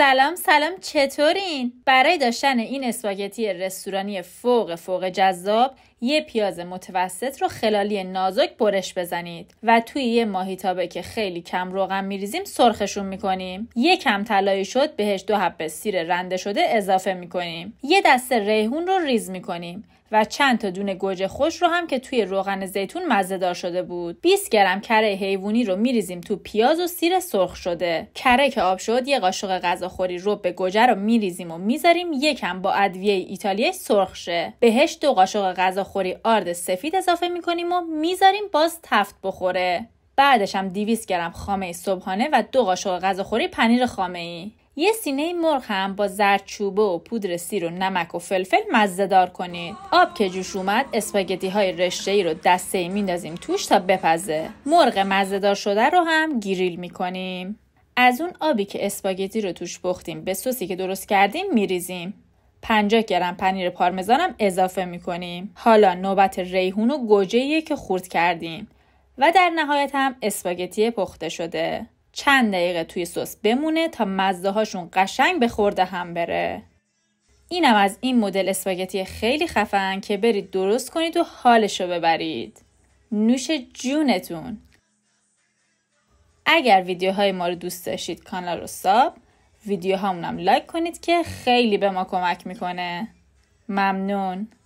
سلام سلام چطورین؟ برای داشتن این اسپاگتی رستورانی فوق فوق جذاب یه پیاز متوسط رو خلالی نازک برش بزنید و توی یه ماهیتابه که خیلی کم روغن میریزیم سرخشون میکنیم یه کم طلایی شد بهش دو حبه سیر رنده شده اضافه میکنیم یه دسته ریحون رو ریز میکنیم و چند تا دونه گوجه خوش رو هم که توی روغن زیتون مزهدار شده بود 20 گرم کره حیوانی رو میریزیم تو پیاز و سیر سرخ شده کره که آب شد یه قاشق غذاخوری رو به گوجه رو میریزیم و میذاریم یکم با ادویه ایتالیایی سرخ شه بهش دو قاشق غذا بخوری آرد سفید اضافه میکنیم و میذاریم باز تفت بخوره بعدش هم 200 گرم خامه صبحانه و دو قاشق غذاخوری پنیر خامه ای یه سینه مرغ هم با زردچوبه و پودر سیر و نمک و فلفل مزه دار کنید. آب که جوش اومد اسپاگتی های رشته ای رو دسته ای میندازیم توش تا بپزه. مرغ مزه دار شده رو هم گریل میکنیم. از اون آبی که اسپاگتی رو توش پختیم به سوسی که درست کردیم میریزیم. 50 گرم پنیر هم اضافه میکنیم حالا نوبت ریحون و گوجه که خورد کردیم و در نهایت هم اسپاگتی پخته شده چند دقیقه توی سس بمونه تا مزده هاشون قشنگ به خورده هم بره اینم از این مدل اسپاگتی خیلی خفن که برید درست کنید و حالشو ببرید نوش جونتون اگر ویدیوهای ما رو دوست داشتید کانال رو ساب ویدیو هامونم لایک کنید که خیلی به ما کمک میکنه ممنون